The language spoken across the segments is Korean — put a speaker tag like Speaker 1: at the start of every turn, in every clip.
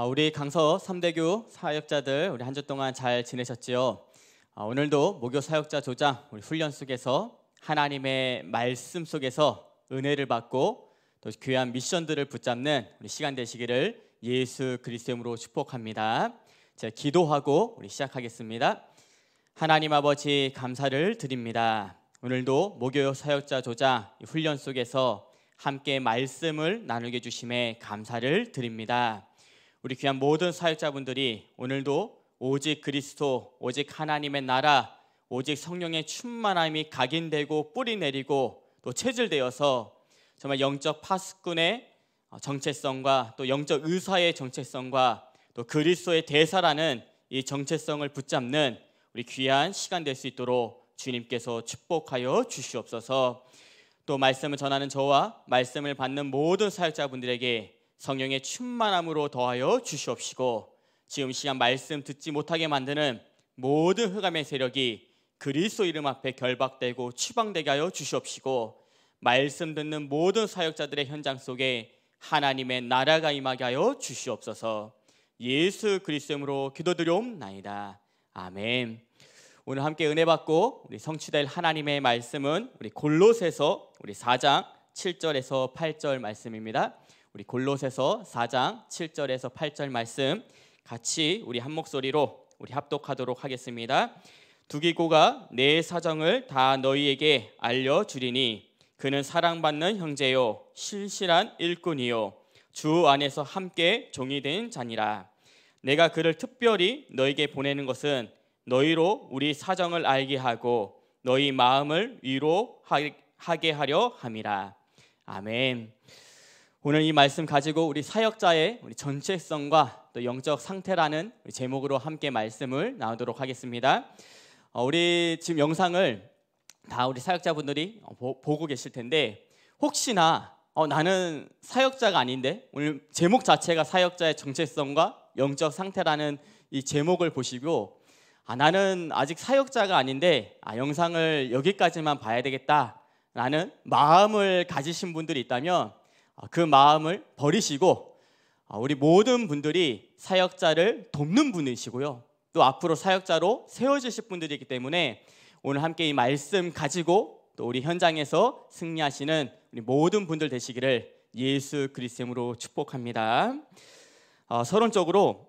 Speaker 1: 아, 우리 강서 3대교 사역자들 우리 한 주 동안 잘 지내셨지요? 아, 오늘도 목요 사역자 조장 우리 훈련 속에서 하나님의 말씀 속에서 은혜를 받고 또 귀한 미션들을 붙잡는 우리 시간 되시기를 예수 그리스도로 축복합니다. 제가 기도하고 우리 시작하겠습니다. 하나님 아버지 감사를 드립니다. 오늘도 목요 사역자 조장 훈련 속에서 함께 말씀을 나누게 주심에 감사를 드립니다. 우리 귀한 모든 사역자분들이 오늘도 오직 그리스도, 오직 하나님의 나라, 오직 성령의 충만함이 각인되고 뿌리 내리고 또 체질되어서 정말 영적 파수꾼의 정체성과 또 영적 의사의 정체성과 또 그리스도의 대사라는 이 정체성을 붙잡는 우리 귀한 시간 될 수 있도록 주님께서 축복하여 주시옵소서. 또 말씀을 전하는 저와 말씀을 받는 모든 사역자분들에게 성령의 충만함으로 더하여 주시옵시고 지금 시간 말씀 듣지 못하게 만드는 모든 흑암의 세력이 그리스도 이름 앞에 결박되고 추방되게 하여 주시옵시고 말씀 듣는 모든 사역자들의 현장 속에 하나님의 나라가 임하게 하여 주시옵소서. 예수 그리스도로 기도드려옵나이다. 아멘. 오늘 함께 은혜 받고 우리 성취될 하나님의 말씀은 우리 골로새서 우리 4장 7절에서 8절 말씀입니다. 우리 골로새서 4장 7절에서 8절 말씀 같이 우리 한 목소리로 우리 합독하도록 하겠습니다. 두기고가 내 사정을 다 너희에게 알려 주리니 그는 사랑받는 형제요 실실한 일꾼이요 주 안에서 함께 종이 된 자니라 내가 그를 특별히 너에게 보내는 것은 너희로 우리 사정을 알게 하고 너희 마음을 위로하게 하려 함이라 아멘. 오늘 이 말씀 가지고 우리 사역자의 우리 전체성과 또 영적 상태라는 제목으로 함께 말씀을 나누도록 하겠습니다. 어, 우리 지금 영상을 다 우리 사역자분들이 어, 보, 고 계실 텐데 혹시나 어, 나는 사역자가 아닌데 오늘 제목 자체가 사역자의 정체성과 영적 상태라는 이 제목을 보시고 아, 나는 아직 사역자가 아닌데 아, 영상을 여기까지만 봐야 되겠다라는 마음을 가지신 분들이 있다면 아, 그 마음을 버리시고 아, 우리 모든 분들이 사역자를 돕는 분이시고요. 또 앞으로 사역자로 세워주실 분들이기 때문에 오늘 함께 이 말씀 가지고 또 우리 현장에서 승리하시는 우리 모든 분들 되시기를 예수 그리스도로 축복합니다. 어, 서론적으로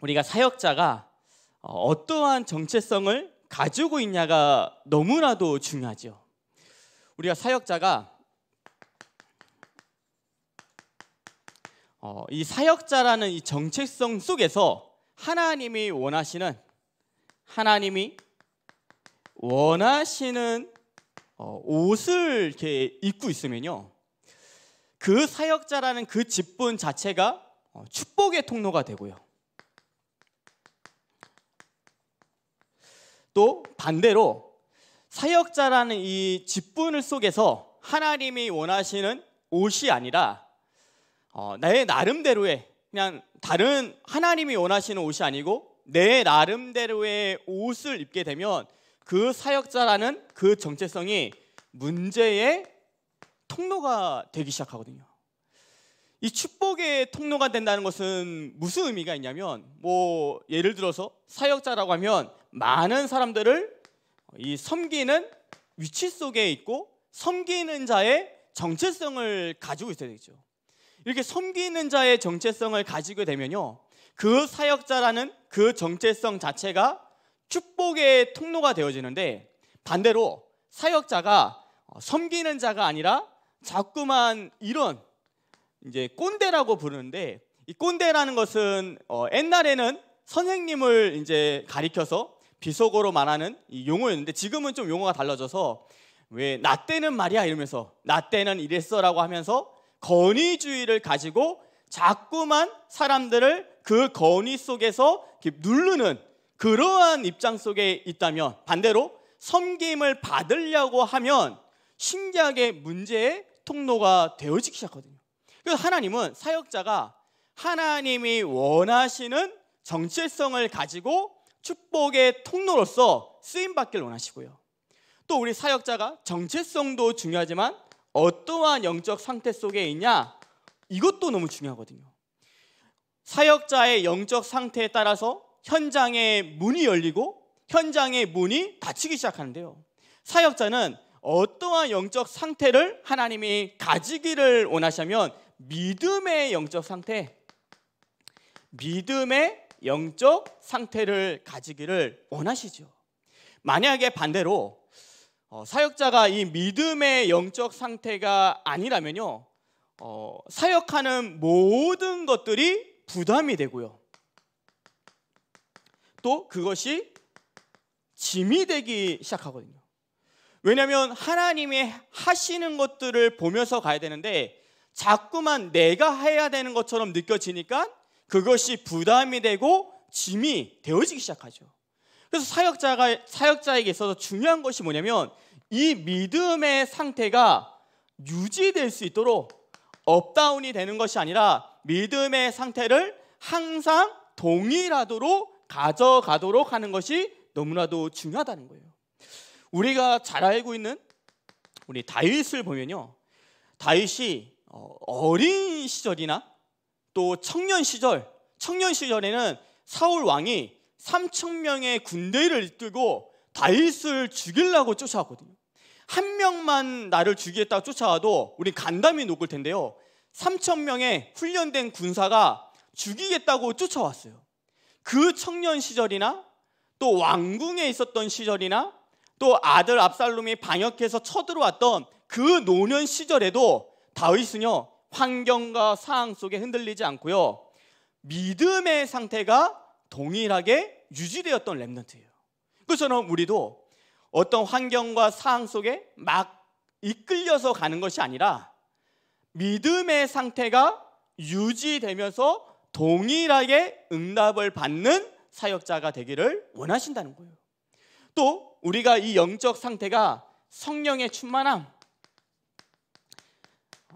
Speaker 1: 우리가 사역자가 어, 어떠한 정체성을 가지고 있냐가 너무나도 중요하죠. 우리가 사역자가 어, 이 사역자라는 이 정체성 속에서 하나님이 원하시는 하나님이 원하시는 어, 옷을 이렇게 입고 있으면요. 그 사역자라는 그 직분 자체가 어, 축복의 통로가 되고요. 또 반대로 사역자라는 이 직분을 속에서 하나님이 원하시는 옷이 아니라 어, 나의 나름대로의 그냥 다른 하나님이 원하시는 옷이 아니고 내 나름대로의 옷을 입게 되면 그 사역자라는 그 정체성이 문제의 통로가 되기 시작하거든요. 이 축복의 통로가 된다는 것은 무슨 의미가 있냐면 뭐 예를 들어서 사역자라고 하면 많은 사람들을 이 섬기는 위치 속에 있고 섬기는 자의 정체성을 가지고 있어야 되죠. 이렇게 섬기는 자의 정체성을 가지게 되면요. 그 사역자라는 그 정체성 자체가 축복의 통로가 되어지는데 반대로 사역자가 어, 섬기는 자가 아니라 자꾸만 이런 이제 꼰대라고 부르는데 이 꼰대라는 것은 어 옛날에는 선생님을 이제 가리켜서 비속어로 말하는 이 용어였는데 지금은 좀 용어가 달라져서 왜 나 때는 말이야 이러면서 나 때는 이랬어라고 하면서 건의주의를 가지고 자꾸만 사람들을 그 건의 속에서 누르는 그러한 입장 속에 있다면 반대로 섬김을 받으려고 하면 신기하게 문제의 통로가 되어지기 시작하거든요. 그래서 하나님은 사역자가 하나님이 원하시는 정체성을 가지고 축복의 통로로서 쓰임 받기를 원하시고요. 또 우리 사역자가 정체성도 중요하지만 어떠한 영적 상태 속에 있냐 이것도 너무 중요하거든요. 사역자의 영적 상태에 따라서 현장의 문이 열리고 현장의 문이 닫히기 시작하는데요. 사역자는 어떠한 영적 상태를 하나님이 가지기를 원하시면 믿음의 영적 상태, 믿음의 영적 상태를 가지기를 원하시죠. 만약에 반대로 어, 사역자가 이 믿음의 영적 상태가 아니라면요, 어, 사역하는 모든 것들이 부담이 되고요. 또 그것이 짐이 되기 시작하거든요. 왜냐하면 하나님이 하시는 것들을 보면서 가야 되는데 자꾸만 내가 해야 되는 것처럼 느껴지니까 그것이 부담이 되고 짐이 되어지기 시작하죠. 그래서 사역자가 사역자에게 있어서 중요한 것이 뭐냐면 이 믿음의 상태가 유지될 수 있도록 업다운이 되는 것이 아니라 믿음의 상태를 항상 동일하도록 가져가도록 하는 것이 너무나도 중요하다는 거예요. 우리가 잘 알고 있는 우리 다윗을 보면요. 다윗이 어, 어린 시절이나 또 청년 시절, 청년 시절에는 사울 왕이 3천 명의 군대를 이끌고 다윗을 죽이려고 쫓아왔거든요. 한 명만 나를 죽이겠다고 쫓아와도 우린 간담이 녹을 텐데요. 3천 명의 훈련된 군사가 죽이겠다고 쫓아왔어요. 그 청년 시절이나 또 왕궁에 있었던 시절이나 또 아들 압살롬이 방역해서 쳐들어왔던 그 노년 시절에도 다윗은요 환경과 상황 속에 흔들리지 않고요 믿음의 상태가 동일하게 유지되었던 렘넌트예요. 그처럼 우리도 어떤 환경과 상황 속에 막 이끌려서 가는 것이 아니라 믿음의 상태가 유지되면서 동일하게 응답을 받는 사역자가 되기를 원하신다는 거예요. 또 우리가 이 영적 상태가 성령의 충만함,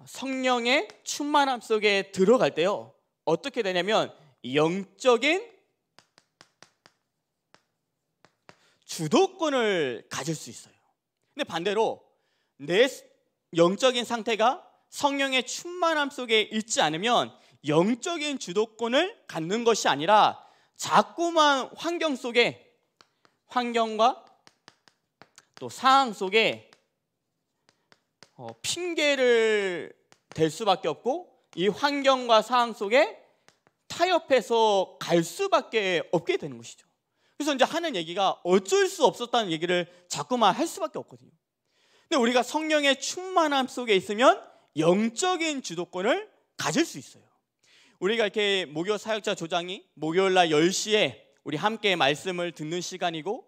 Speaker 1: 성령의 충만함 속에 들어갈 때요. 어떻게 되냐면 영적인 주도권을 가질 수 있어요. 근데 반대로 내 영적인 상태가 성령의 충만함 속에 있지 않으면 영적인 주도권을 갖는 것이 아니라 자꾸만 환경 속에 환경과 또 상황 속에 어, 핑계를 댈 수밖에 없고 이 환경과 상황 속에 타협해서 갈 수밖에 없게 되는 것이죠. 그래서 이제 하는 얘기가 어쩔 수 없었다는 얘기를 자꾸만 할 수밖에 없거든요. 근데 우리가 성령의 충만함 속에 있으면 영적인 주도권을 가질 수 있어요. 우리가 이렇게 목요 사역자 조장이 목요일 날 10시에 우리 함께 말씀을 듣는 시간이고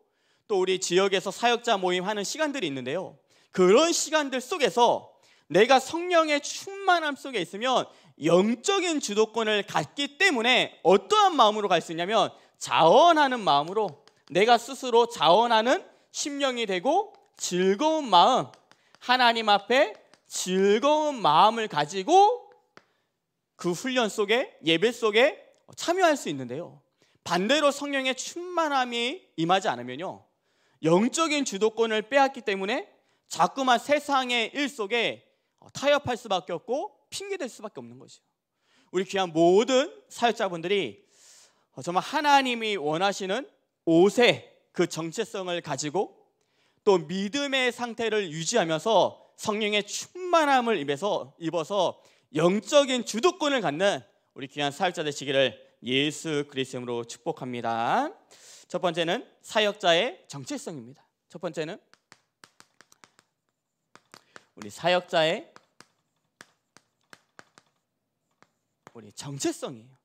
Speaker 1: 또 우리 지역에서 사역자 모임 하는 시간들이 있는데요. 그런 시간들 속에서 내가 성령의 충만함 속에 있으면 영적인 주도권을 갖기 때문에 어떠한 마음으로 갈 수 있냐면 자원하는 마음으로 내가 스스로 자원하는 심령이 되고 즐거운 마음, 하나님 앞에 즐거운 마음을 가지고 그 훈련 속에 예배 속에 참여할 수 있는데요. 반대로 성령의 충만함이 임하지 않으면요. 영적인 주도권을 빼앗기 때문에 자꾸만 세상의 일 속에 타협할 수밖에 없고 핑계될 수밖에 없는 거죠. 우리 귀한 모든 사역자분들이 어, 정말 하나님이 원하시는 옷의 그 정체성을 가지고 또 믿음의 상태를 유지하면서 성령의 충만함을 입에서 입어서 영적인 주도권을 갖는 우리 귀한 사역자 되시기를 예수 그리스도 이름으로 축복합니다. 첫 번째는 사역자의 정체성입니다. 첫 번째는 우리 사역자의 우리 정체성이에요.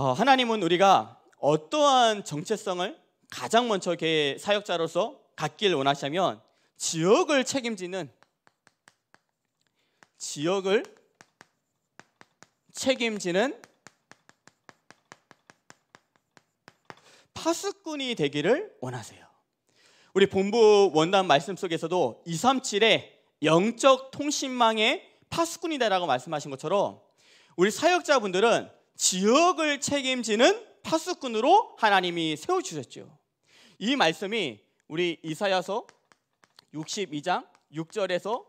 Speaker 1: 어, 하나님은 우리가 어떠한 정체성을 가장 먼저 사역자로서 갖길 원하시면 지역을 책임지는 지역을 책임지는 파수꾼이 되기를 원하세요. 우리 본부 원단 말씀 속에서도 237의 영적 통신망의 파수꾼이다라고 말씀하신 것처럼 우리 사역자분들은 지역을 책임지는 파수꾼으로 하나님이 세워 주셨죠. 이 말씀이 우리 이사야서 62장 6절에서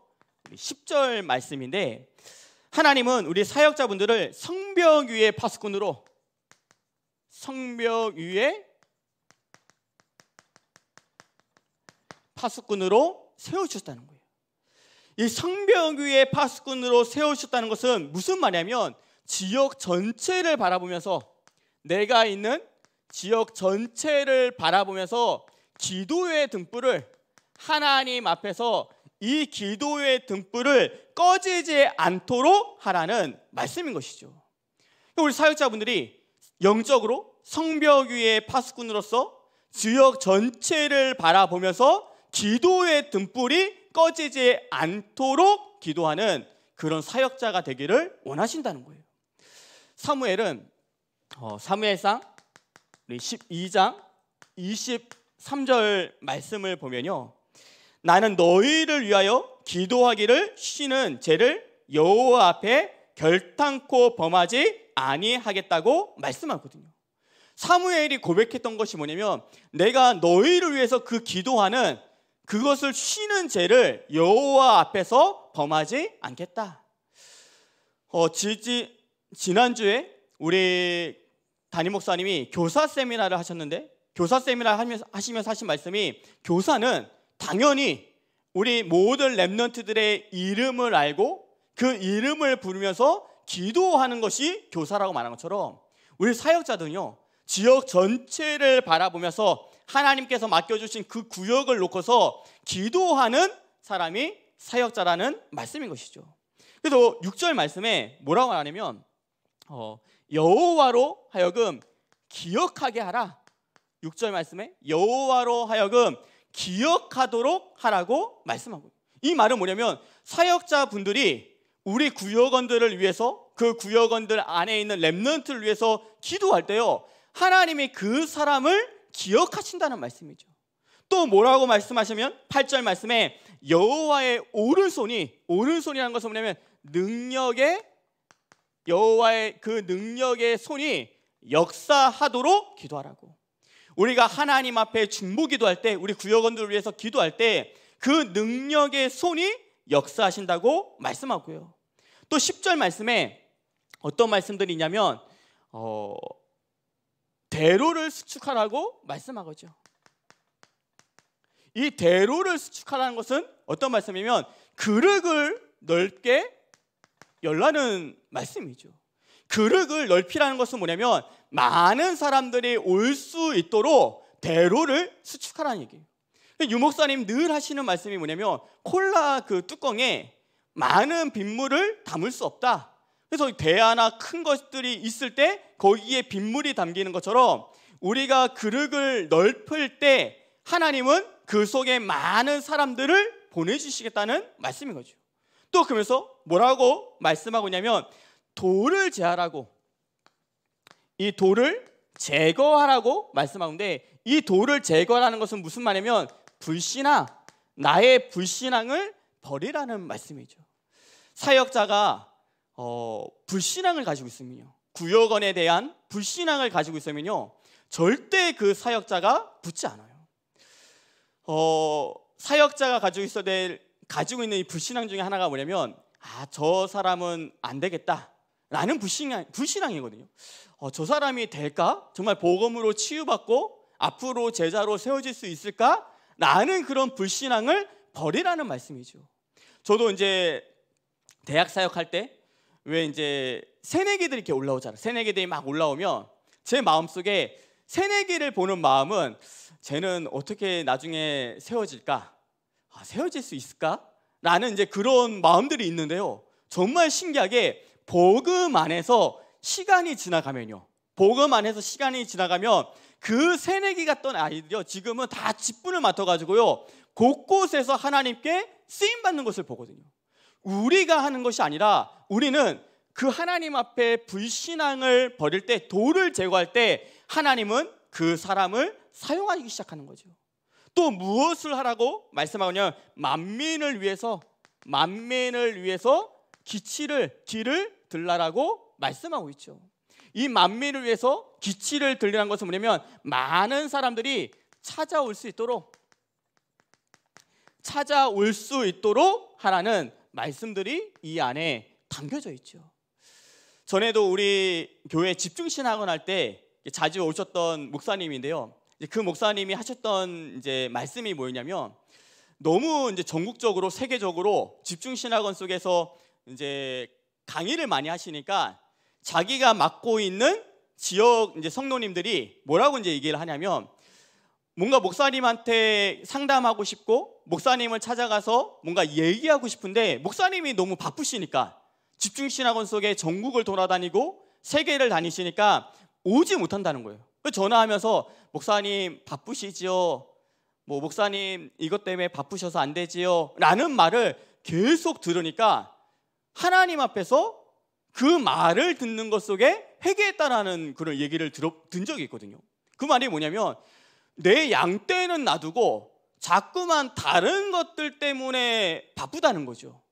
Speaker 1: 10절 말씀인데 하나님은 우리 사역자분들을 성벽 위의 파수꾼으로 성벽 위의 파수꾼으로 세워 셨다는 거예요. 이 성벽 위의 파수꾼으로 세워 셨다는 것은 무슨 말이냐면 지역 전체를 바라보면서 내가 있는 지역 전체를 바라보면서 기도의 등불을 하나님 앞에서 이 기도의 등불을 꺼지지 않도록 하라는 말씀인 것이죠. 우리 사역자분들이 영적으로 성벽 위의 파수꾼으로서 지역 전체를 바라보면서 기도의 등불이 꺼지지 않도록 기도하는 그런 사역자가 되기를 원하신다는 거예요. 사무엘은 어, 사무엘상 12장 23절 말씀을 보면요. 나는 너희를 위하여 기도하기를 쉬는 죄를 여호와 앞에 결탄코 범하지 아니하겠다고 말씀하거든요. 사무엘이 고백했던 것이 뭐냐면 내가 너희를 위해서 그 기도하는 그것을 쉬는 죄를 여호와 앞에서 범하지 않겠다. 어, 지지 지난주에 우리 담임 목사님이 교사 세미나를 하셨는데 교사 세미나 하시면서 하신 말씀이 교사는 당연히 우리 모든 랩런트들의 이름을 알고 그 이름을 부르면서 기도하는 것이 교사라고 말한 것처럼 우리 사역자들은요 지역 전체를 바라보면서 하나님께서 맡겨주신 그 구역을 놓고서 기도하는 사람이 사역자라는 말씀인 것이죠. 그래서 6절 말씀에 뭐라고 말하냐면 어, 여호와로 하여금 기억하게 하라. 6절 말씀에 여호와로 하여금 기억하도록 하라고 말씀하고 이 말은 뭐냐면 사역자분들이 우리 구역원들을 위해서 그 구역원들 안에 있는 렘넌트를 위해서 기도할 때요 하나님이 그 사람을 기억하신다는 말씀이죠 또 뭐라고 말씀하시면 8절 말씀에 여호와의 오른손이 오른손이라는 것은 뭐냐면 능력의 여호와의 그 능력의 손이 역사하도록 기도하라고. 우리가 하나님 앞에 중보 기도할 때, 우리 구역원들을 위해서 기도할 때 그 능력의 손이 역사하신다고 말씀하고요. 또 10절 말씀에 어떤 말씀들이 있냐면 어, 대로를 수축하라고 말씀하거죠. 이 대로를 수축하라는 것은 어떤 말씀이면 그릇을 넓게 열라는 말씀이죠. 그릇을 넓히라는 것은 뭐냐면 많은 사람들이 올 수 있도록 대로를 수축하라는 얘기예요. 유목사님 늘 하시는 말씀이 뭐냐면 콜라 그 뚜껑에 많은 빗물을 담을 수 없다. 그래서 대하나 큰 것들이 있을 때 거기에 빗물이 담기는 것처럼 우리가 그릇을 넓힐 때 하나님은 그 속에 많은 사람들을 보내주시겠다는 말씀인 거죠. 또 그러면서 뭐라고 말씀하고 있냐면 돌을 제하라고 이 돌을 제거하라고 말씀하는데 이 돌을 제거하는 것은 무슨 말이냐면 불신앙 나의 불신앙을 버리라는 말씀이죠. 사역자가 어, 불신앙을 가지고 있으면요. 구역원에 대한 불신앙을 가지고 있으면요. 절대 그 사역자가 붙지 않아요. 어, 사역자가 가지고 있어야 될 가지고 있는 이 불신앙 중에 하나가 뭐냐면 아 저 사람은 안 되겠다. 라는 불신앙, 불신앙이거든요. 어, 저 사람이 될까? 정말 복음으로 치유받고 앞으로 제자로 세워질 수 있을까? 라는 그런 불신앙을 버리라는 말씀이죠. 저도 이제 대학 사역할 때 왜 이제 새내기들이 이렇게 올라오잖아요. 새내기들이 막 올라오면 제 마음속에 새내기를 보는 마음은 쟤는 어떻게 나중에 세워질까? 아, 세워질수 있을까? 라는 이제 그런 마음들이 있는데요. 정말 신기하게 복음 안에서 시간이 지나가면요. 복음 안에서 시간이 지나가면 그 새내기 같던 아이들이요. 지금은 다 직분을 맡아가지고요. 곳곳에서 하나님께 쓰임받는 것을 보거든요. 우리가 하는 것이 아니라 우리는 그 하나님 앞에 불신앙을 버릴 때 돌을 제거할 때 하나님은 그 사람을 사용하기 시작하는 거죠. 또 무엇을 하라고 말씀하느냐? 만민을 위해서 만민을 위해서 기치를 길을 들라라고 말씀하고 있죠. 이 만민을 위해서 기치를 들리는 것은 뭐냐면 많은 사람들이 찾아올 수 있도록 찾아올 수 있도록 하라는 말씀들이 이 안에 담겨져 있죠. 전에도 우리 교회 집중 신학원 할 때 자주 오셨던 목사님인데요. 그 목사님이 하셨던 이제 말씀이 뭐였냐면 너무 이제 전국적으로 세계적으로 집중 신학원 속에서 이제 강의를 많이 하시니까 자기가 맡고 있는 지역 이제 성도님들이 뭐라고 이제 얘기를 하냐면 뭔가 목사님한테 상담하고 싶고 목사님을 찾아가서 뭔가 얘기하고 싶은데 목사님이 너무 바쁘시니까 집중 신학원 속에 전국을 돌아다니고 세계를 다니시니까 오지 못한다는 거예요. 그 전화하면서 목사님 바쁘시지요? 뭐 목사님 이것 때문에 바쁘셔서 안 되지요? 라는 말을 계속 들으니까 하나님 앞에서 그 말을 듣는 것 속에 회개했다라는 그런 얘기를 들어, 든 적이 있거든요. 그 말이 뭐냐면 내 양떼는 놔두고 자꾸만 다른 것들 때문에 바쁘다는 거죠.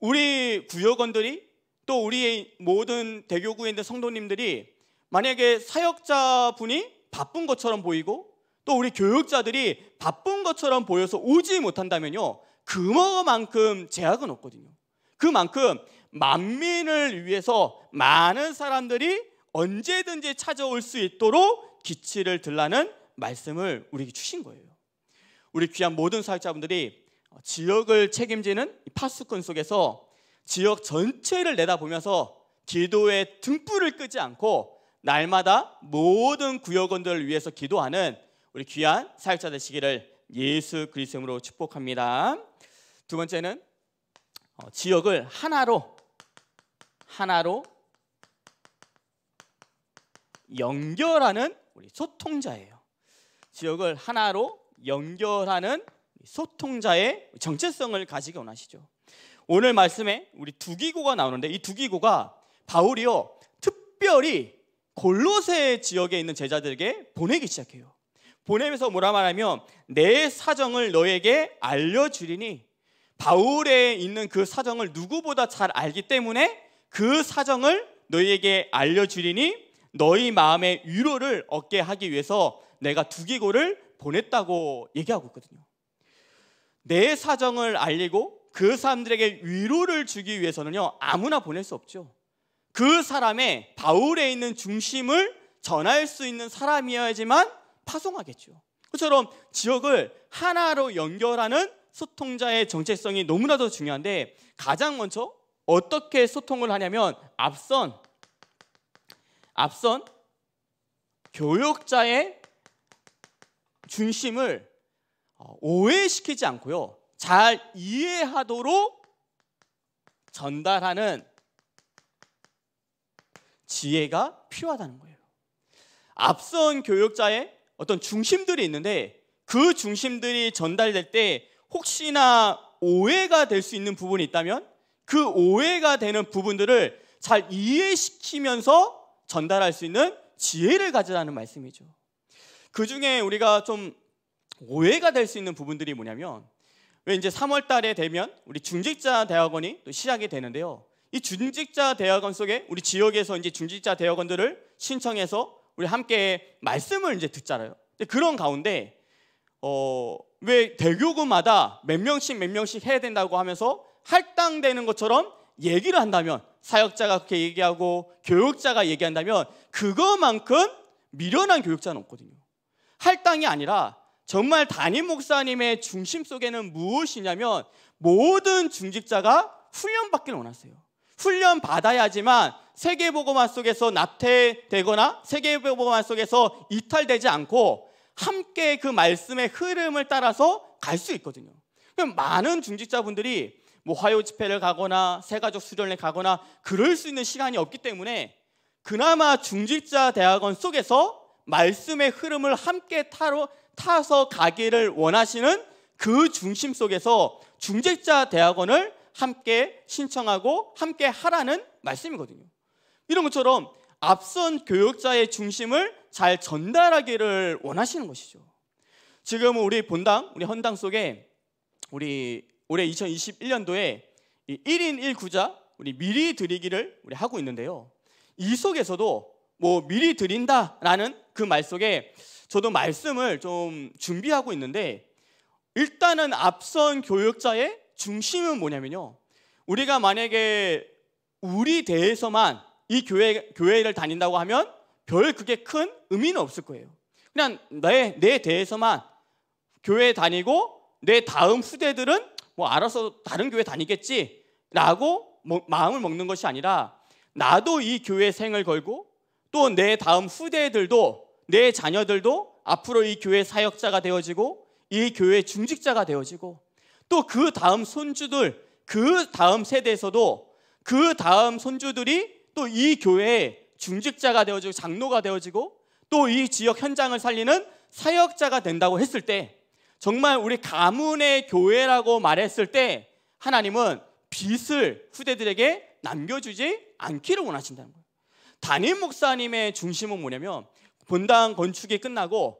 Speaker 1: 우리 구역원들이 또 우리의 모든 대교구에 있는 성도님들이 만약에 사역자분이 바쁜 것처럼 보이고 또 우리 교육자들이 바쁜 것처럼 보여서 오지 못한다면요. 그만큼 제약은 없거든요. 그만큼 만민을 위해서 많은 사람들이 언제든지 찾아올 수 있도록 기치를 들라는 말씀을 우리에게 주신 거예요. 우리 귀한 모든 사역자분들이 지역을 책임지는 파수꾼 속에서 지역 전체를 내다보면서 기도의 등불을 끄지 않고 날마다 모든 구역원들을 위해서 기도하는 우리 귀한 사역자 되시기를 예수 그리스도 이름으로 축복합니다. 두 번째는 어, 지역을 하나로 하나로 연결하는 우리 소통자예요. 지역을 하나로 연결하는 소통자의 정체성을 가지기 원하시죠. 오늘 말씀에 우리 두기고가 나오는데 이 두기고가 바울이요 특별히 골로새 지역에 있는 제자들에게 보내기 시작해요. 보내면서 뭐라 말하면 내 사정을 너에게 알려주리니 바울에 있는 그 사정을 누구보다 잘 알기 때문에 그 사정을 너희에게 알려주리니 너희 마음의 위로를 얻게 하기 위해서 내가 두기고를 보냈다고 얘기하고 있거든요. 내 사정을 알리고 그 사람들에게 위로를 주기 위해서는요, 아무나 보낼 수 없죠. 그 사람의 바울에 있는 중심을 전할 수 있는 사람이어야지만 파송하겠죠. 그처럼 지역을 하나로 연결하는 소통자의 정체성이 너무나도 중요한데 가장 먼저 어떻게 소통을 하냐면 앞선 앞선 교역자의 중심을 어, 오해시키지 않고요. 잘 이해하도록 전달하는 지혜가 필요하다는 거예요. 앞선 교육자의 어떤 중심들이 있는데 그 중심들이 전달될 때 혹시나 오해가 될 수 있는 부분이 있다면 그 오해가 되는 부분들을 잘 이해시키면서 전달할 수 있는 지혜를 가지라는 말씀이죠. 그 중에 우리가 좀 오해가 될 수 있는 부분들이 뭐냐면 왜 이제 3월 달에 되면 우리 중직자 대학원이 또 시작이 되는데요. 이 중직자 대학원 속에 우리 지역에서 이제 중직자 대학원들을 신청해서 우리 함께 말씀을 이제 듣잖아요. 그런 가운데 어, 왜 대교구마다 몇 명씩 몇 명씩 해야 된다고 하면서 할당되는 것처럼 얘기를 한다면 사역자가 그렇게 얘기하고 교육자가 얘기한다면 그거만큼 미련한 교육자는 없거든요. 할당이 아니라 정말 담임 목사님의 중심 속에는 무엇이냐면 모든 중직자가 훈련받기를 원하세요. 훈련 받아야지만 세계보고만 속에서 납태되거나 세계보고만 속에서 이탈되지 않고 함께 그 말씀의 흐름을 따라서 갈 수 있거든요. 그럼 많은 중직자분들이 뭐 화요 집회를 가거나 새가족 수련회 가거나 그럴 수 있는 시간이 없기 때문에 그나마 중직자 대학원 속에서 말씀의 흐름을 함께 타로, 타서 가기를 원하시는 그 중심 속에서 중직자 대학원을 함께 신청하고 함께 하라는 말씀이거든요. 이런 것처럼 앞선 교역자의 중심을 잘 전달하기를 원하시는 것이죠. 지금 우리 본당, 우리 헌당 속에 우리 올해 2021년도에 1인 1구자 우리 미리 드리기를 우리 하고 있는데요. 이 속에서도 뭐 미리 드린다라는 그 말 속에 저도 말씀을 좀 준비하고 있는데 일단은 앞선 교역자의 중심은 뭐냐면요. 우리가 만약에 우리 대해서만 이 교회, 교회를 다닌다고 하면 별 그게 큰 의미는 없을 거예요. 그냥 내, 내 대해서만 교회 다니고 내 다음 후대들은 뭐 알아서 다른 교회 다니겠지라고 마음을 먹는 것이 아니라 나도 이 교회 생을 걸고 또 내 다음 후대들도 내 자녀들도 앞으로 이 교회 사역자가 되어지고 이 교회 중직자가 되어지고 또그 다음 손주들, 그 다음 세대에서도 그 다음 손주들이 또 이 교회의 중직자가 되어지고 장로가 되어지고 또 이 지역 현장을 살리는 사역자가 된다고 했을 때 정말 우리 가문의 교회라고 말했을 때 하나님은 빚을 후대들에게 남겨주지 않기를 원하신다는 거예요. 담임 목사님의 중심은 뭐냐면 본당 건축이 끝나고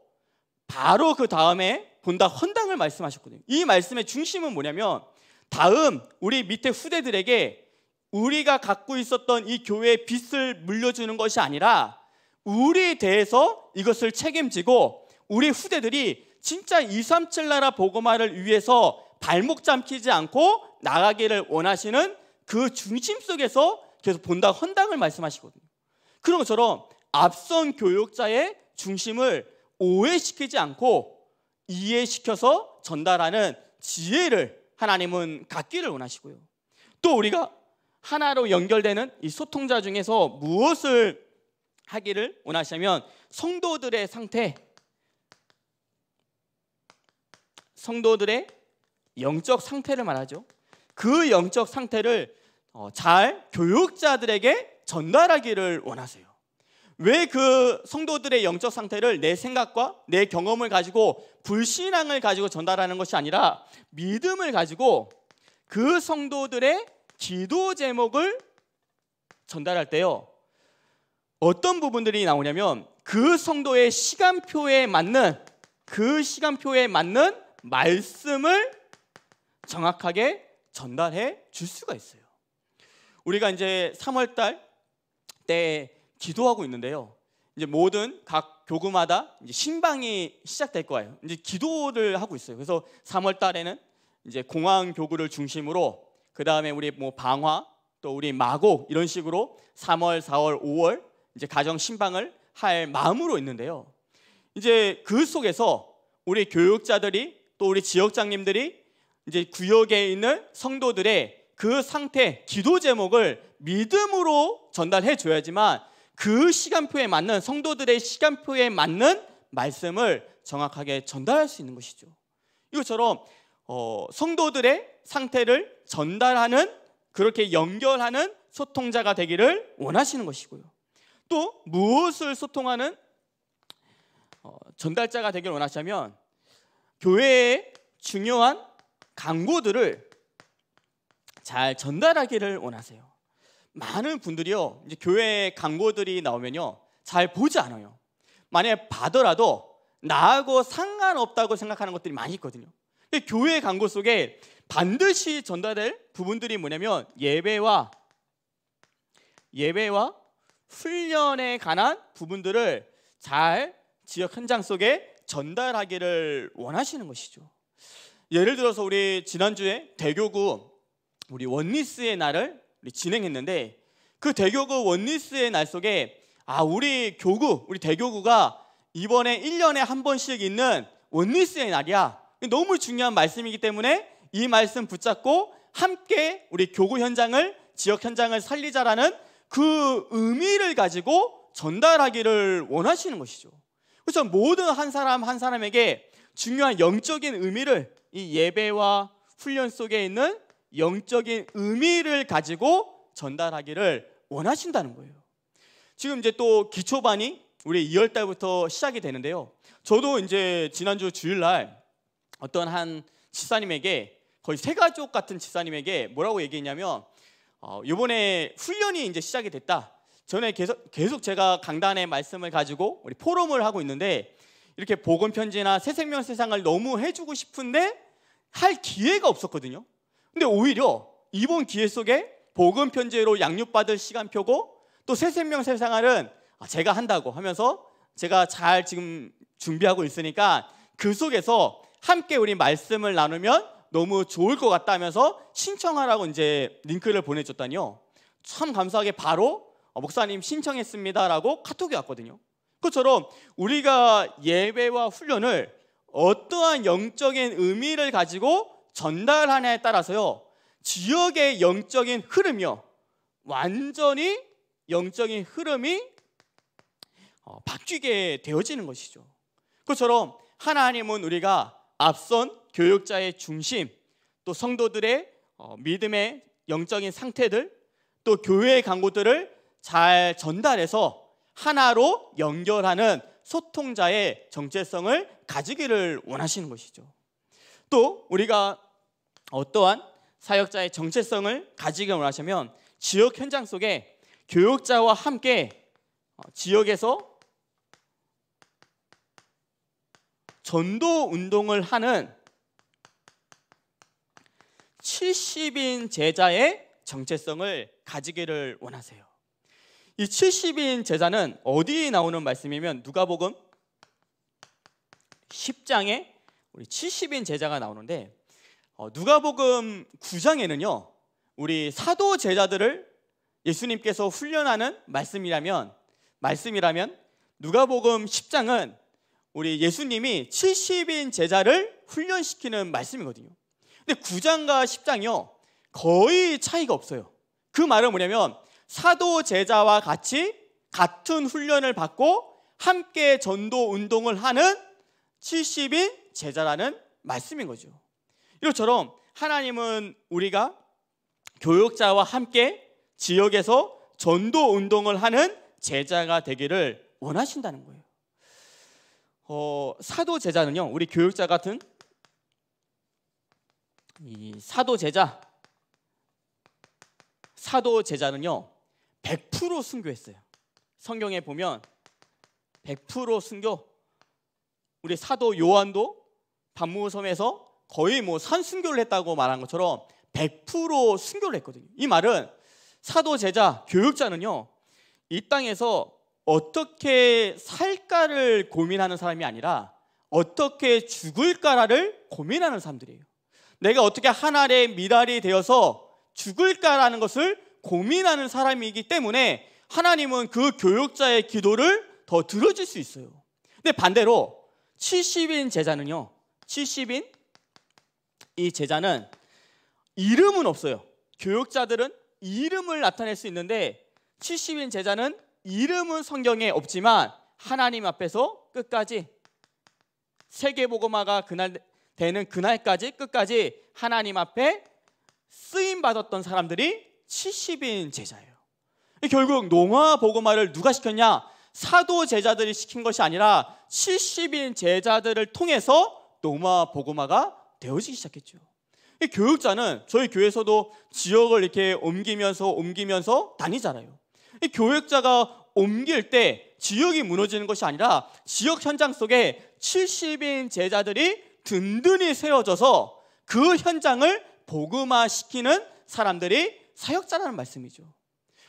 Speaker 1: 바로 그 다음에 본다 헌당을 말씀하셨거든요. 이 말씀의 중심은 뭐냐면 다음 우리 밑에 후대들에게 우리가 갖고 있었던 이 교회의 빚을 물려주는 것이 아니라 우리에 대해서 이것을 책임지고 우리 후대들이 진짜 237 나라 보고말을 위해서 발목 잠키지 않고 나가기를 원하시는 그 중심 속에서 계속 본다 헌당을 말씀하시거든요. 그런 것처럼 앞선 교육자의 중심을 오해시키지 않고 이해시켜서 전달하는 지혜를 하나님은 갖기를 원하시고요. 또 우리가 하나로 연결되는 이 소통자 중에서 무엇을 하기를 원하시면 냐 성도들의 상태, 성도들의 영적 상태를 말하죠. 그 영적 상태를 어, 잘 교육자들에게 전달하기를 원하세요. 왜그 성도들의 영적 상태를 내 생각과 내 경험을 가지고 불신앙을 가지고 전달하는 것이 아니라 믿음을 가지고 그 성도들의 기도 제목을 전달할 때요. 어떤 부분들이 나오냐면 그 성도의 시간표에 맞는 그 시간표에 맞는 말씀을 정확하게 전달해 줄 수가 있어요. 우리가 이제 3월달 때 기도하고 있는데요. 이제 모든 각 교구마다 이제 신방이 시작될 거예요. 이제 기도를 하고 있어요. 그래서 3월 달에는 이제 공항 교구를 중심으로 그 다음에 우리 뭐 방화 또 우리 마고 이런 식으로 3월, 4월, 5월 이제 가정 신방을 할 마음으로 있는데요. 이제 그 속에서 우리 교육자들이 또 우리 지역장님들이 이제 구역에 있는 성도들의 그 상태, 기도 제목을 믿음으로 전달해 줘야지만 그 시간표에 맞는 성도들의 시간표에 맞는 말씀을 정확하게 전달할 수 있는 것이죠. 이것처럼 어, 성도들의 상태를 전달하는 그렇게 연결하는 소통자가 되기를 원하시는 것이고요. 또 무엇을 소통하는 어, 전달자가 되길 원하시면 교회의 중요한 강고들을 잘 전달하기를 원하세요. 많은 분들이요 이제 교회 광고들이 나오면요 잘 보지 않아요. 만약 에 봐더라도 나하고 상관없다고 생각하는 것들이 많이 있거든요. 교회 광고 속에 반드시 전달될 부분들이 뭐냐면 예배와 예배와 훈련에 관한 부분들을 잘 지역 현장 속에 전달하기를 원하시는 것이죠. 예를 들어서 우리 지난주에 대교구 우리 원니스의 날을 진행했는데 그 대교구 원리스의 날 속에 아 우리 교구 우리 대교구가 이번에 1년에 한 번씩 있는 원리스의 날이야. 너무 중요한 말씀이기 때문에 이 말씀 붙잡고 함께 우리 교구 현장을 지역 현장을 살리자라는 그 의미를 가지고 전달하기를 원하시는 것이죠. 그래서 모든 한 사람 한 사람에게 중요한 영적인 의미를 이 예배와 훈련 속에 있는 영적인 의미를 가지고 전달하기를 원하신다는 거예요. 지금 이제 또 기초반이 우리 2월 달부터 시작이 되는데요. 저도 이제 지난주 주일날 어떤 한 집사님에게 거의 세가족 같은 집사님에게 뭐라고 얘기했냐면 어, 이번에 훈련이 이제 시작이 됐다. 전에 계속, 계속 제가 강단의 말씀을 가지고 우리 포럼을 하고 있는데 이렇게 복음 편지나 새 생명 세상을 너무 해주고 싶은데 할 기회가 없었거든요. 근데 오히려 이번 기회 속에 복음 편지로 양육받을 시간표고 또 새 생명 새 생활은 제가 한다고 하면서 제가 잘 지금 준비하고 있으니까 그 속에서 함께 우리 말씀을 나누면 너무 좋을 것 같다 하면서 신청하라고 이제 링크를 보내줬다니요. 참 감사하게 바로 어, 목사님 신청했습니다라고 카톡이 왔거든요. 그처럼 우리가 예배와 훈련을 어떠한 영적인 의미를 가지고 전달하냐에 따라서요. 지역의 영적인 흐름이요. 완전히 영적인 흐름이 어, 바뀌게 되어지는 것이죠. 그처럼 하나님은 우리가 앞선 교육자의 중심, 또 성도들의 어, 믿음의 영적인 상태들, 또 교회의 강구들을 잘 전달해서 하나로 연결하는 소통자의 정체성을 가지기를 원하시는 것이죠. 또 우리가 어떠한 사역자의 정체성을 가지게 원하시면 지역 현장 속에 교육자와 함께 어, 지역에서 전도 운동을 하는 70인 제자의 정체성을 가지기를 원하세요. 이 70인 제자는 어디에 나오는 말씀이면 누가복음 10장에 우리 70인 제자가 나오는데 어, 누가복음 9장에는요. 우리 사도 제자들을 예수님께서 훈련하는 말씀이라면 말씀이라면 누가복음 10장은 우리 예수님이 70인 제자를 훈련시키는 말씀이거든요. 근데 9장과 10장이요. 거의 차이가 없어요. 그 말은 뭐냐면 사도 제자와 같이 같은 훈련을 받고 함께 전도 운동을 하는 70인 제자라는 말씀인 거죠. 이것처럼 하나님은 우리가 교육자와 함께 지역에서 전도 운동을 하는 제자가 되기를 원하신다는 거예요. 어, 사도 제자는요, 우리 교육자 같은 이 사도 제자, 사도 제자는요, 100% 순교했어요. 성경에 보면 100% 순교. 우리 사도 요한도 반무섬에서 거의 뭐 산순교를 했다고 말한 것처럼 100% 순교를 했거든요. 이 말은 사도 제자 교육자는요. 이 땅에서 어떻게 살까를 고민하는 사람이 아니라 어떻게 죽을까를 고민하는 사람들이에요. 내가 어떻게 하나의 미달이 되어서 죽을까라는 것을 고민하는 사람이기 때문에 하나님은 그 교육자의 기도를 더 들어줄 수 있어요. 근데 반대로 70인 제자는요. 70인 이 제자는 이름은 없어요. 교육자들은 이름을 나타낼 수 있는데 70인 제자는 이름은 성경에 없지만 하나님 앞에서 끝까지 세계보고마가 그날 되는 그날까지 끝까지 하나님 앞에 쓰임 받았던 사람들이 70인 제자예요. 결국 농화 보고마를 누가 시켰냐? 사도 제자들이 시킨 것이 아니라 70인 제자들을 통해서 농화 보고마가 되어지기 시작했죠. 교육자는 저희 교회에서도 지역을 이렇게 옮기면서 옮기면서 다니잖아요. 교육자가 옮길 때 지역이 무너지는 것이 아니라 지역 현장 속에 70인 제자들이 든든히 세워져서 그 현장을 복음화시키는 사람들이 사역자라는 말씀이죠.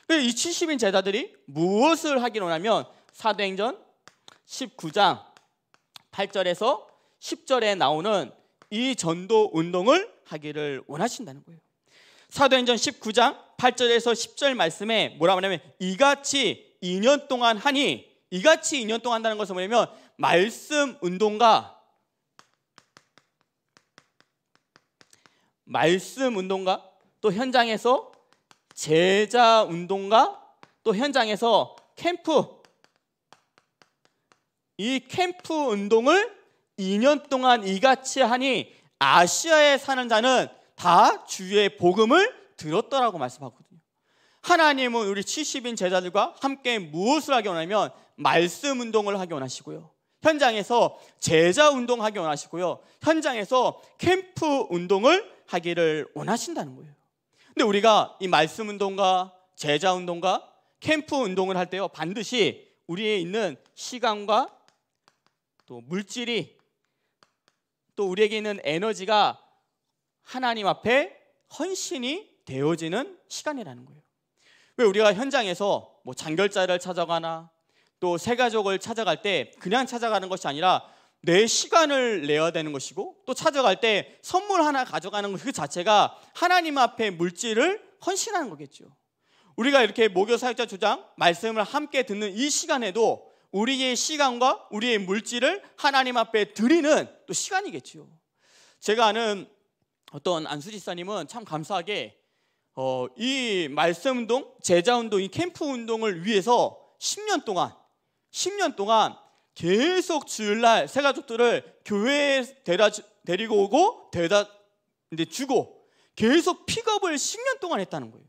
Speaker 1: 이 70인 제자들이 무엇을 하긴 원하면 사도행전 19장 8절에서 10절에 나오는 이 전도 운동을 하기를 원하신다는 거예요. 사도행전 19장 8절에서 10절 말씀에 뭐라 하냐면 이같이 2년 동안 하니 이같이 2년 동안 한다는 것은 뭐냐면 말씀 운동과 말씀 운동과 또 현장에서 제자 운동과 또 현장에서 캠프 이 캠프 운동을 2년 동안 이같이 하니 아시아에 사는 자는 다 주의 복음을 들었더라고 말씀하거든요. 하나님은 우리 70인 제자들과 함께 무엇을 하기 원하면 말씀 운동을 하기 원하시고요. 현장에서 제자 운동하기 원하시고요. 현장에서 캠프 운동을 하기를 원하신다는 거예요. 근데 우리가 이 말씀 운동과 제자 운동과 캠프 운동을 할 때요. 반드시 우리에 있는 시간과 또 물질이 또 우리에게 있는 에너지가 하나님 앞에 헌신이 되어지는 시간이라는 거예요. 왜 우리가 현장에서 뭐 장결자를 찾아가나 또 새가족을 찾아갈 때 그냥 찾아가는 것이 아니라 내 시간을 내야 되는 것이고 또 찾아갈 때 선물 하나 가져가는 그 자체가 하나님 앞에 물질을 헌신하는 거겠죠. 우리가 이렇게 모교 사역자 조장 말씀을 함께 듣는 이 시간에도 우리의 시간과 우리의 물질을 하나님 앞에 드리는 또 시간이겠지요. 제가 아는 어떤 안수 지사님은 참 감사하게 어, 이 말씀 운동, 제자 운동, 이 캠프 운동을 위해서 10년 동안 10년 동안 계속 주일날 세 가족들을 교회에 데려, 데리고 오고 데려 이제 주고 계속 픽업을 10년 동안 했다는 거예요.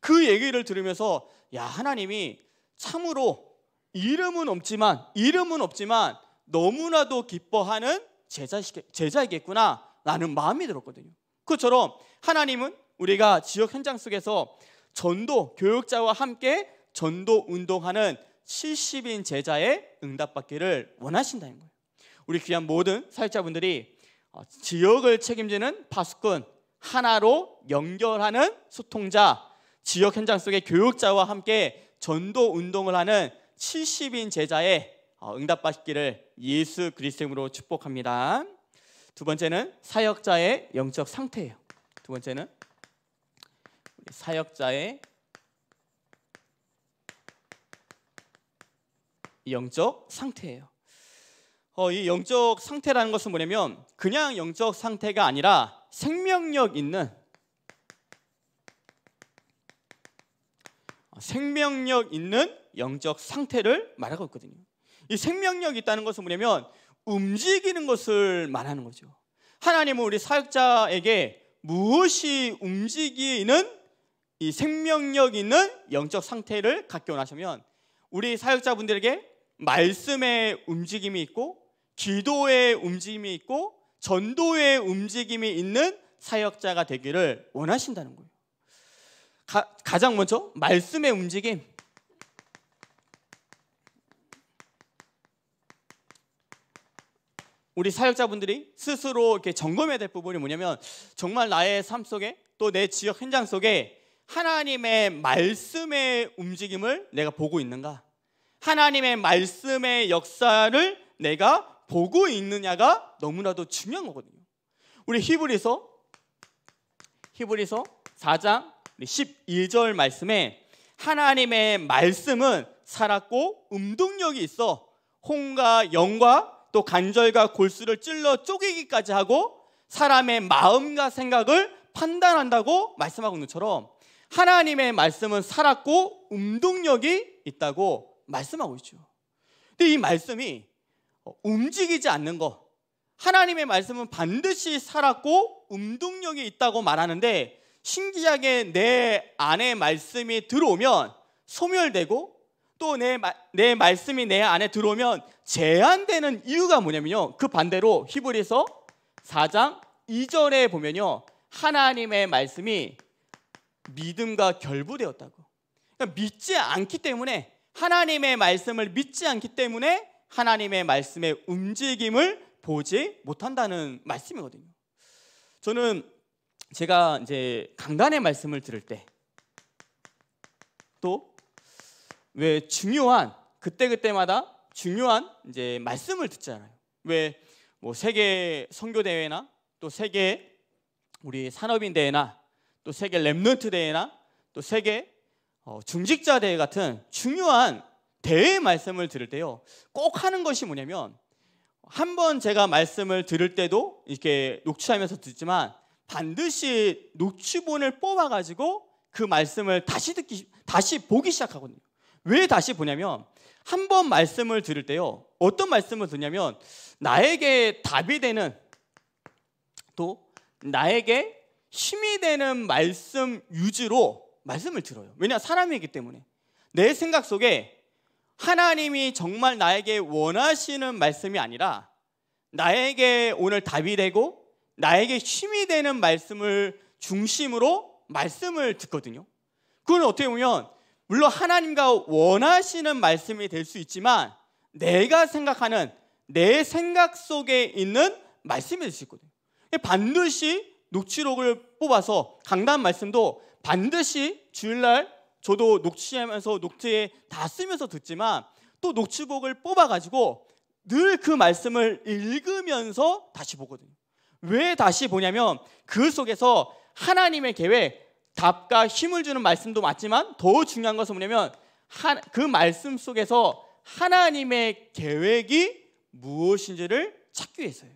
Speaker 1: 그 얘기를 들으면서 야 하나님이 참으로 이름은 없지만 이름은 없지만 너무나도 기뻐하는 제자이겠구나 라는 마음이 들었거든요. 그처럼 하나님은 우리가 지역 현장 속에서 전도 교육자와 함께 전도 운동하는 70인 제자의 응답받기를 원하신다는 거예요. 우리 귀한 모든 사역자분들이 어, 지역을 책임지는 파수꾼 하나로 연결하는 소통자, 지역 현장 속의 교육자와 함께 전도 운동을 하는 70인 제자의 어, 응답받기를 예수 그리스도로 으 축복합니다. 두 번째는 사역자의 영적 상태예요. 두 번째는 사역자의 영적 상태예요. 어, 이 영적 상태라는 것은 뭐냐면 그냥 영적 상태가 아니라 생명력 있는 생명력 있는 영적 상태를 말하고 있거든요. 이 생명력 있다는 것은 뭐냐면 움직이는 것을 말하는 거죠. 하나님은 우리 사역자에게 무엇이 움직이는 이 생명력 있는 영적 상태를 갖게 원하시면 우리 사역자분들에게 말씀의 움직임이 있고 기도의 움직임이 있고 전도의 움직임이 있는 사역자가 되기를 원하신다는 거예요. 가, 장 먼저 말씀의 움직임. 우리 사역자분들이 스스로 이렇게 점검해야 될 부분이 뭐냐면 정말 나의 삶 속에 또 내 지역 현장 속에 하나님의 말씀의 움직임을 내가 보고 있는가? 하나님의 말씀의 역사를 내가 보고 있느냐가 너무나도 중요한 거거든요. 우리 히브리서 히브리서 4장 11절 말씀에 하나님의 말씀은 살았고 음동력이 있어 홍과 영과 또 간절과 골수를 찔러 쪼개기까지 하고 사람의 마음과 생각을 판단한다고 말씀하고 있는 것처럼 하나님의 말씀은 살았고 음동력이 있다고 말씀하고 있죠. 근데 이 말씀이 움직이지 않는 것 하나님의 말씀은 반드시 살았고 음동력이 있다고 말하는데 신기하게 내 안에 말씀이 들어오면 소멸되고 또 내 내 말씀이 내 안에 들어오면 제한되는 이유가 뭐냐면요. 그 반대로 히브리서 4장 2절에 보면요. 하나님의 말씀이 믿음과 결부되었다고. 그러니까 믿지 않기 때문에 하나님의 말씀을 믿지 않기 때문에 하나님의 말씀의 움직임을 보지 못한다는 말씀이거든요. 저는 제가 이제 강단의 말씀을 들을 때 또 왜 중요한 그때 그때마다 중요한 이제 말씀을 듣잖아요. 왜 뭐 세계 선교 대회나 또 세계 우리 산업인 대회나 또 세계 랩넌트 대회나 또 세계 어 중직자 대회 같은 중요한 대회 말씀을 들을 때요. 꼭 하는 것이 뭐냐면 한 번 제가 말씀을 들을 때도 이렇게 녹취하면서 듣지만 반드시 녹취본을 뽑아가지고 그 말씀을 다시 듣기, 다시 보기 시작하거든요. 왜 다시 보냐면 한 번 말씀을 들을 때요. 어떤 말씀을 듣냐면 나에게 답이 되는 또 나에게 힘이 되는 말씀 유지로 말씀을 들어요. 왜냐 사람이기 때문에 내 생각 속에 하나님이 정말 나에게 원하시는 말씀이 아니라 나에게 오늘 답이 되고 나에게 힘이 되는 말씀을 중심으로 말씀을 듣거든요. 그건 어떻게 보면 물론 하나님과 원하시는 말씀이 될 수 있지만 내가 생각하는 내 생각 속에 있는 말씀이 될 수 있거든요. 반드시 녹취록을 뽑아서 강단 말씀도 반드시 주일날 저도 녹취하면서 녹취에다 쓰면서 듣지만 또 녹취복을 뽑아가지고 늘 그 말씀을 읽으면서 다시 보거든요. 왜 다시 보냐면 그 속에서 하나님의 계획, 답과 힘을 주는 말씀도 맞지만 더 중요한 것은 뭐냐면 그 말씀 속에서 하나님의 계획이 무엇인지를 찾기 위해서예요.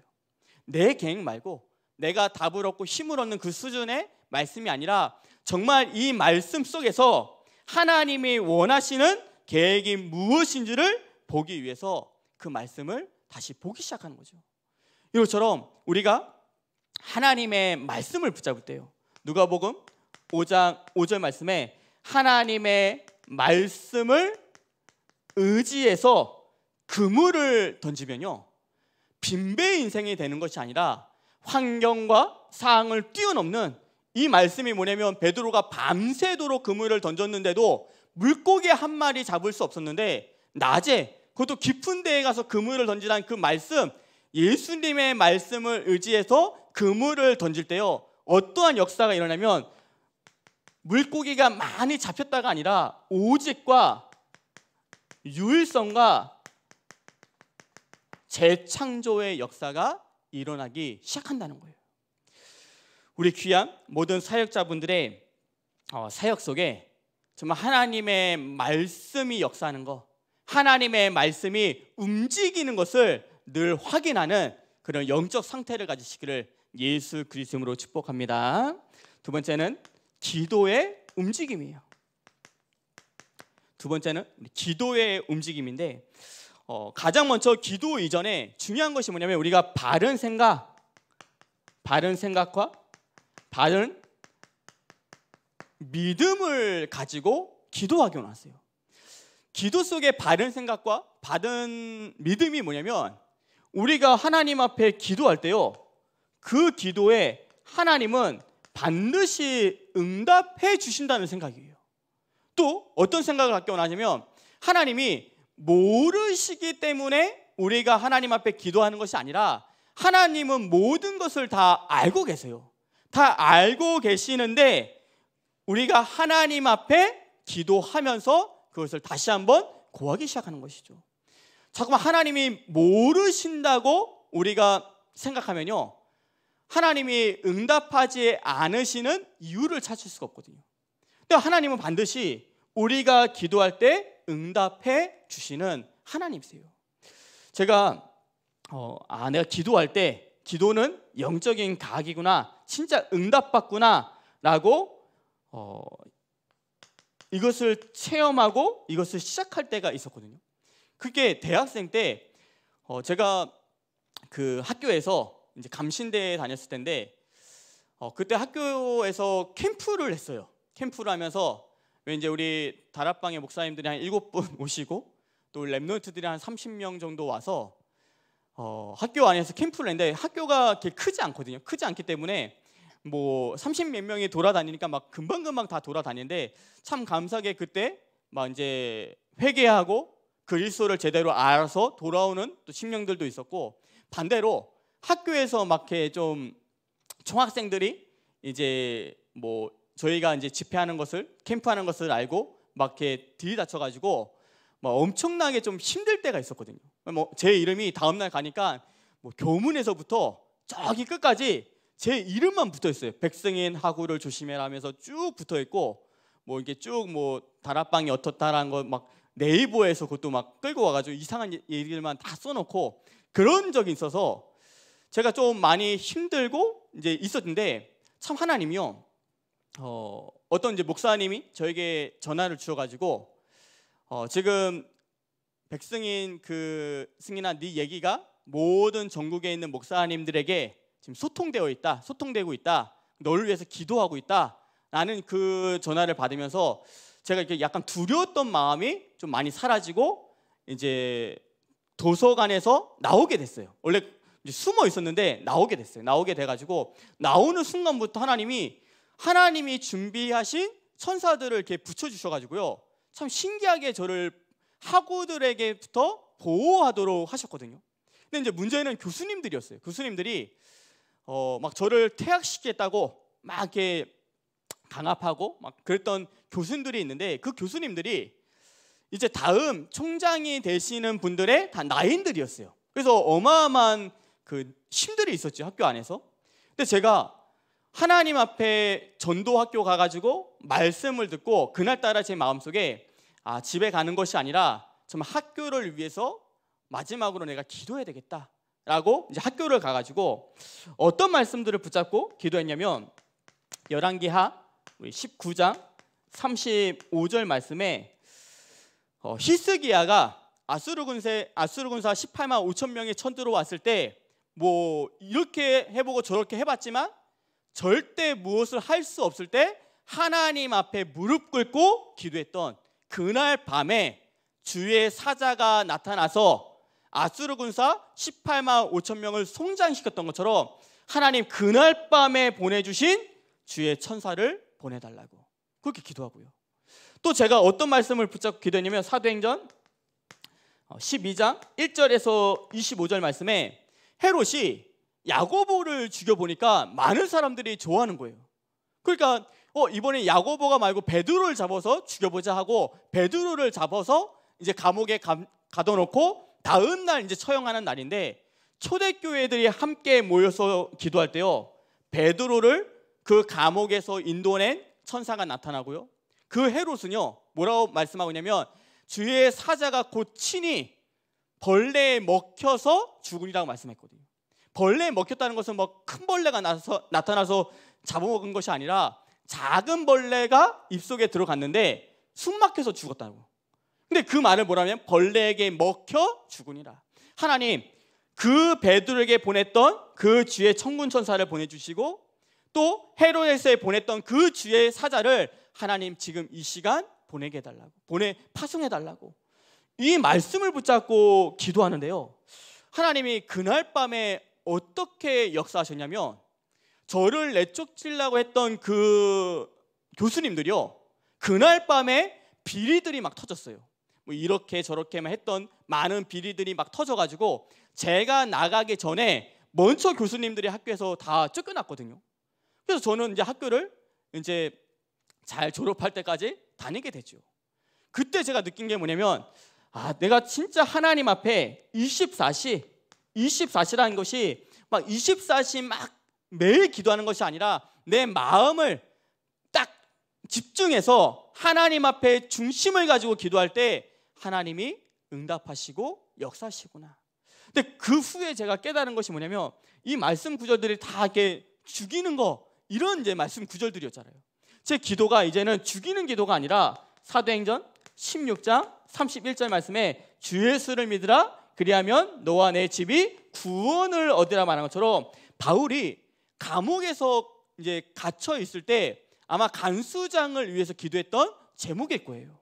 Speaker 1: 내 계획 말고 내가 답을 얻고 힘을 얻는 그 수준의 말씀이 아니라 정말 이 말씀 속에서 하나님이 원하시는 계획이 무엇인지를 보기 위해서 그 말씀을 다시 보기 시작하는 거죠. 이것처럼 우리가 하나님의 말씀을 붙잡을 때요. 누가복음 5장 5절 말씀에 하나님의 말씀을 의지해서 그물을 던지면요. 빈배 인생이 되는 것이 아니라 환경과 상황을 뛰어넘는 이 말씀이 뭐냐면 베드로가 밤새도록 그물을 던졌는데도 물고기 한 마리 잡을 수 없었는데 낮에 그것도 깊은 데에 가서 그물을 던지란 그 말씀 예수님의 말씀을 의지해서 그물을 던질 때요. 어떠한 역사가 일어나면 물고기가 많이 잡혔다가 아니라 오직과 유일성과 재창조의 역사가 일어나기 시작한다는 거예요. 우리 귀한 모든 사역자분들의 어, 사역 속에 정말 하나님의 말씀이 역사하는 것, 하나님의 말씀이 움직이는 것을 늘 확인하는 그런 영적 상태를 가지시기를 예수 그리스도로 축복합니다. 두 번째는 기도의 움직임이에요. 두 번째는 기도의 움직임인데 어, 가장 먼저 기도 이전에 중요한 것이 뭐냐면 우리가 바른 생각, 바른 생각과 바른 믿음을 가지고 기도하기 원하세요. 기도 속에 바른 생각과 바른 믿음이 뭐냐면 우리가 하나님 앞에 기도할 때요. 그 기도에 하나님은 반드시 응답해 주신다는 생각이에요. 또 어떤 생각을 갖게 원하냐면 하나님이 모르시기 때문에 우리가 하나님 앞에 기도하는 것이 아니라 하나님은 모든 것을 다 알고 계세요. 다 알고 계시는데 우리가 하나님 앞에 기도하면서 그것을 다시 한번 고하기 시작하는 것이죠. 자꾸만 하나님이 모르신다고 우리가 생각하면요. 하나님이 응답하지 않으시는 이유를 찾을 수가 없거든요. 근데 하나님은 반드시 우리가 기도할 때 응답해 주시는 하나님이세요. 제가 어, 아 내가 기도할 때 기도는 영적인 가학이구나, 진짜 응답받구나라고 어, 이것을 체험하고 이것을 시작할 때가 있었거든요. 그게 대학생 때 어, 제가 그 학교에서 이제 감신대에 다녔을 텐데 어, 그때 학교에서 캠프를 했어요. 캠프를 하면서 왜 이제 우리 다락방의 목사님들이 한 일곱 분 오시고 또 랩노트들이 한 30명 정도 와서 어, 학교 안에서 캠프를 했는데 학교가 그렇게 크지 않거든요. 크지 않기 때문에 뭐 30몇 명이 돌아다니니까 막 금방금방 다 돌아다니는데 참 감사하게 그때 막 이제 회개하고 그리스도를 제대로 알아서 돌아오는 또 심령들도 있었고 반대로 학교에서 막좀 이렇게 총학생들이 이제 뭐 저희가 이제 집회하는 것을 캠프하는 것을 알고 막 이렇게 들이닥쳐가지고 막 엄청나게 좀 힘들 때가 있었거든요. 뭐 제 이름이 다음 날 가니까 뭐 교문에서부터 저기 끝까지 제 이름만 붙어 있어요. 백승인 학우를 조심해라면서 쭉 붙어 있고 뭐 이게 렇쭉뭐 다락방이 어떻다라는 거막 네이버에서 그것도 막 끌고 와가지고 이상한 얘기들만 예, 다 써놓고 그런 적이 있어서 제가 좀 많이 힘들고 이제 있었는데 참 하나님이요 어, 어떤 이제 목사님이 저에게 전화를 주어가지고 어, 지금 백승인 그승인한네 얘기가 모든 전국에 있는 목사님들에게 지금 소통되어 있다 소통되고 있다 너를 위해서 기도하고 있다 라는 그 전화를 받으면서 제가 이렇게 약간 두려웠던 마음이 좀 많이 사라지고 이제 도서관에서 나오게 됐어요 원래 숨어 있었는데 나오게 됐어요. 나오게 돼가지고 나오는 순간부터 하나님이 하나님이 준비하신 천사들을 이렇게 붙여주셔가지고요. 참 신기하게 저를 학우들에게부터 보호하도록 하셨거든요. 근데 이제 문제는 교수님들이었어요. 교수님들이 어, 막 저를 퇴학시키겠다고 막 이렇게 강압하고 막 그랬던 교수님들이 있는데 그 교수님들이 이제 다음 총장이 되시는 분들의 다 나인들이었어요. 그래서 어마어마한 그 심들이 있었지 학교 안에서. 근데 제가 하나님 앞에 전도 학교 가가지고 말씀을 듣고 그날따라 제 마음속에 아 집에 가는 것이 아니라 정말 학교를 위해서 마지막으로 내가 기도해야 되겠다라고 이제 학교를 가가지고 어떤 말씀들을 붙잡고 기도했냐면 열왕기하 19장 35절 말씀에 어, 히스기야가 아수르 군세 아수르 군사 18만 5천 명이 천 들어왔을 때뭐 이렇게 해보고 저렇게 해봤지만 절대 무엇을 할 수 없을 때 하나님 앞에 무릎 꿇고 기도했던 그날 밤에 주의 사자가 나타나서 아수르 군사 18만 5천 명을 송장시켰던 것처럼 하나님 그날 밤에 보내주신 주의 천사를 보내달라고 그렇게 기도하고요. 또 제가 어떤 말씀을 붙잡고 기도했냐면 사도행전 12장 1절에서 25절 말씀에 헤롯이 야고보를 죽여보니까 많은 사람들이 좋아하는 거예요. 그러니까 어, 이번에 야고보가 말고 베드로를 잡아서 죽여보자 하고 베드로를 잡아서 이제 감옥에 감, 가둬놓고 다음 날 이제 처형하는 날인데 초대교회들이 함께 모여서 기도할 때요 베드로를 그 감옥에서 인도낸 천사가 나타나고요 그 헤롯은요 뭐라고 말씀하고 냐면 주의 사자가 곧 친히 벌레에 먹혀서 죽으리라고 말씀했거든요. 벌레에 먹혔다는 것은 뭐 큰 벌레가 나서, 나타나서 잡아먹은 것이 아니라 작은 벌레가 입속에 들어갔는데 숨막혀서 죽었다고. 근데 그 말을 뭐라면 벌레에게 먹혀 죽으니라. 하나님 그 베드로에게 보냈던 그 주의 천군 천사를 보내주시고 또 헤로에서에 보냈던 그 주의 사자를 하나님 지금 이 시간 보내게 해달라고 보내 파송해달라고 이 말씀을 붙잡고 기도하는데요. 하나님이 그날 밤에 어떻게 역사하셨냐면 저를 내쫓으려고 했던 그 교수님들이요. 그날 밤에 비리들이 막 터졌어요. 뭐 이렇게 저렇게만 했던 많은 비리들이 막 터져가지고 제가 나가기 전에 먼저 교수님들이 학교에서 다 쫓겨났거든요. 그래서 저는 이제 학교를 이제 잘 졸업할 때까지 다니게 되죠. 그때 제가 느낀 게 뭐냐면 아, 내가 진짜 하나님 앞에 24시, 24시라는 것이 막 24시 막 매일 기도하는 것이 아니라 내 마음을 딱 집중해서 하나님 앞에 중심을 가지고 기도할 때 하나님이 응답하시고 역사시구나. 근데 그 후에 제가 깨달은 것이 뭐냐면 이 말씀 구절들이 다 이렇게 죽이는 거 이런 이제 말씀 구절들이었잖아요. 제 기도가 이제는 죽이는 기도가 아니라 사도행전 16장 31절 말씀에 주 예수를 믿으라 그리하면 너와 내 집이 구원을 얻으라 말한 것처럼 바울이 감옥에서 이제 갇혀 있을 때 아마 간수장을 위해서 기도했던 제목일 거예요.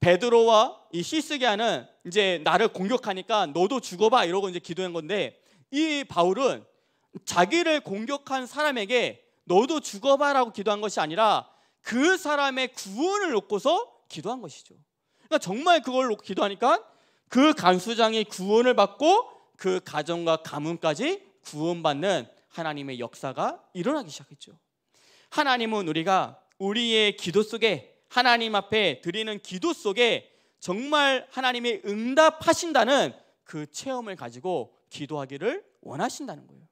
Speaker 1: 베드로와 이 시스기아는 이제 나를 공격하니까 너도 죽어봐 이러고 이제 기도한 건데 이 바울은 자기를 공격한 사람에게 너도 죽어봐라고 기도한 것이 아니라 그 사람의 구원을 놓고서 기도한 것이죠. 그러니까 정말 그걸 놓고 기도하니까 그 간수장이 구원을 받고 그 가정과 가문까지 구원받는 하나님의 역사가 일어나기 시작했죠. 하나님은 우리가 우리의 기도 속에 하나님 앞에 드리는 기도 속에 정말 하나님의 응답하신다는 그 체험을 가지고 기도하기를 원하신다는 거예요.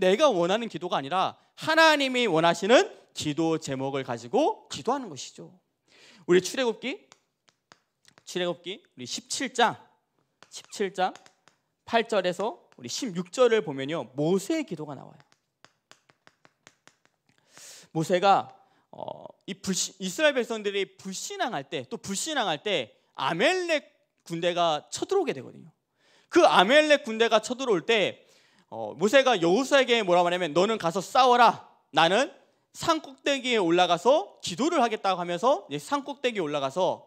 Speaker 1: 내가 원하는 기도가 아니라 하나님이 원하시는 기도 제목을 가지고 기도하는 것이죠. 우리 출애굽기 출애굽기 우리 17장 17장 8절에서 우리 16절을 보면요. 모세의 기도가 나와요. 모세가 어, 이 불신, 이스라엘 백성들이 불신앙할 때 또 불신앙할 때 아멜렉 군대가 쳐들어오게 되거든요. 그 아멜렉 군대가 쳐들어올 때 어, 모세가 여호수아에게 뭐라 말하냐면 너는 가서 싸워라. 나는 산 꼭대기에 올라가서 기도를 하겠다고 하면서 네, 산 꼭대기에 올라가서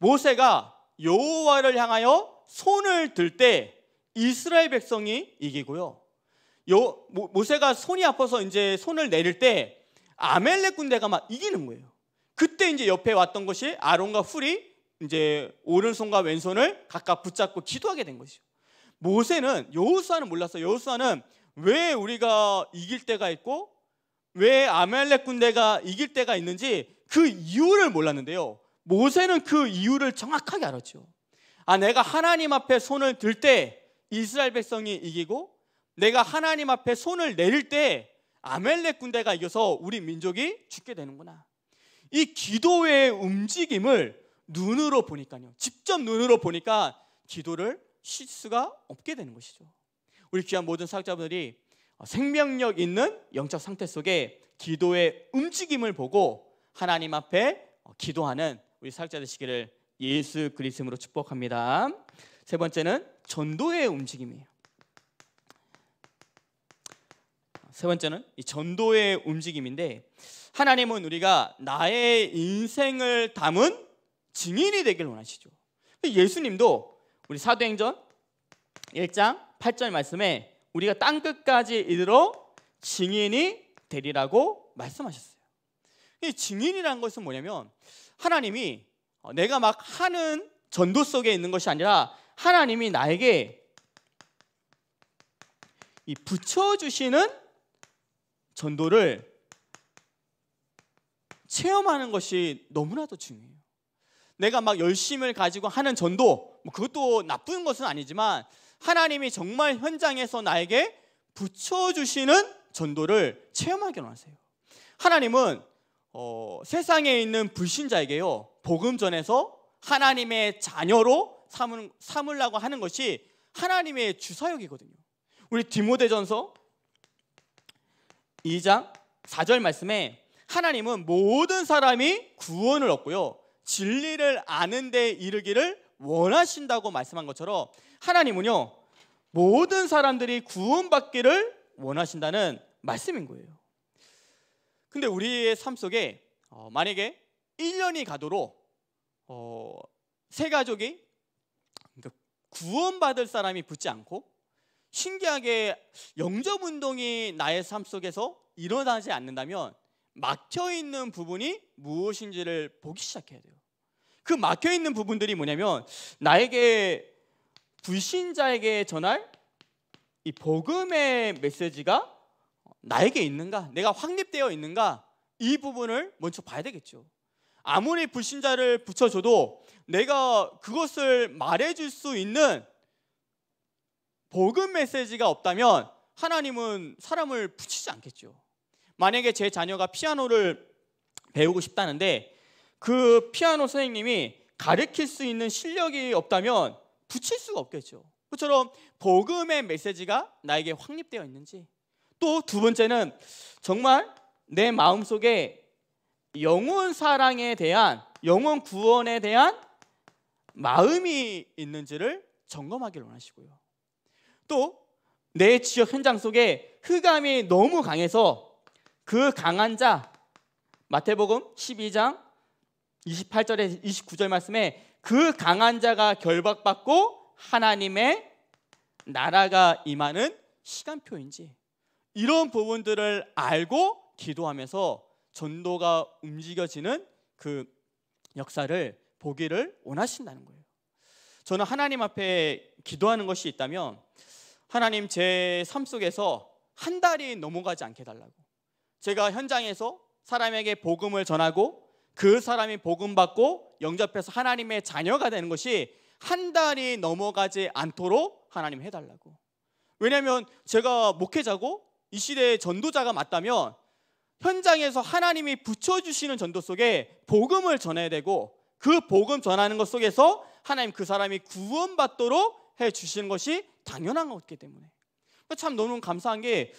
Speaker 1: 모세가 여호와를 향하여 손을 들 때 이스라엘 백성이 이기고요. 요, 모세가 손이 아파서 이제 손을 내릴 때 아멜렉 군대가 막 이기는 거예요. 그때 이제 옆에 왔던 것이 아론과 훌이 이제 오른손과 왼손을 각각 붙잡고 기도하게 된 것이죠. 모세는 여호수아는 몰랐어요. 여호수아는 왜 우리가 이길 때가 있고 왜 아멜렉 군대가 이길 때가 있는지 그 이유를 몰랐는데요. 모세는 그 이유를 정확하게 알았죠. 아, 내가 하나님 앞에 손을 들 때 이스라엘 백성이 이기고 내가 하나님 앞에 손을 내릴 때 아멜렉 군대가 이겨서 우리 민족이 죽게 되는구나. 이 기도의 움직임을 눈으로 보니까요. 직접 눈으로 보니까 기도를 쉴 수가 없게 되는 것이죠. 우리 귀한 모든 사학자분들이 생명력 있는 영적 상태 속에 기도의 움직임을 보고 하나님 앞에 기도하는 우리 사역자 되시기를 예수 그리스도로 축복합니다. 세 번째는 전도의 움직임이에요. 세 번째는 이 전도의 움직임인데 하나님은 우리가 나의 인생을 담은 증인이 되길 원하시죠. 예수님도 우리 사도행전 1장 8절 말씀에 우리가 땅 끝까지 이르러 증인이 되리라고 말씀하셨어요. 이 증인이라는 것은 뭐냐면 하나님이 어, 내가 막 하는 전도 속에 있는 것이 아니라 하나님이 나에게 이 붙여주시는 전도를 체험하는 것이 너무나도 중요해요. 내가 막 열심을 가지고 하는 전도, 뭐 그것도 나쁜 것은 아니지만 하나님이 정말 현장에서 나에게 붙여주시는 전도를 체험하기 하세요. 하나님은 어, 세상에 있는 불신자에게요 복음 전에서 하나님의 자녀로 삼은, 삼으려고 하는 것이 하나님의 주사역이거든요. 우리 디모데전서 2장 4절 말씀에 하나님은 모든 사람이 구원을 얻고요 진리를 아는데 이르기를 원하신다고 말씀한 것처럼 하나님은요 모든 사람들이 구원받기를 원하신다는 말씀인 거예요. 근데 우리의 삶 속에 어, 만약에 1년이 가도록 어, 세 가족이 그러니까 구원받을 사람이 붙지 않고 신기하게 영접 운동이 나의 삶 속에서 일어나지 않는다면 막혀 있는 부분이 무엇인지를 보기 시작해야 돼요. 그 막혀 있는 부분들이 뭐냐면 나에게 불신자에게 전할 이 복음의 메시지가 나에게 있는가? 내가 확립되어 있는가? 이 부분을 먼저 봐야 되겠죠. 아무리 불신자를 붙여줘도 내가 그것을 말해줄 수 있는 복음 메시지가 없다면 하나님은 사람을 붙이지 않겠죠. 만약에 제 자녀가 피아노를 배우고 싶다는데 그 피아노 선생님이 가르칠 수 있는 실력이 없다면 붙일 수가 없겠죠. 그처럼 복음의 메시지가 나에게 확립되어 있는지 또두 번째는 정말 내 마음속에 영혼 사랑에 대한 영혼 구원에 대한 마음이 있는지를 점검하기를 원하시고요. 또 내 지역 현장 속에 흑암이 너무 강해서 그 강한 자 마태복음 12장 28절에 29절 말씀에 그 강한 자가 결박받고 하나님의 나라가 임하는 시간표인지 이런 부분들을 알고 기도하면서 전도가 움직여지는 그 역사를 보기를 원하신다는 거예요. 저는 하나님 앞에 기도하는 것이 있다면 하나님 제 삶 속에서 한 달이 넘어가지 않게 달라고. 제가 현장에서 사람에게 복음을 전하고 그 사람이 복음 받고 영접해서 하나님의 자녀가 되는 것이 한 달이 넘어가지 않도록 하나님 해달라고. 왜냐하면 제가 목회자고 이 시대의 전도자가 맞다면 현장에서 하나님이 붙여주시는 전도 속에 복음을 전해야 되고 그 복음 전하는 것 속에서 하나님 그 사람이 구원받도록 해 주시는 것이 당연한 것이기 때문에 참 너무 감사한 게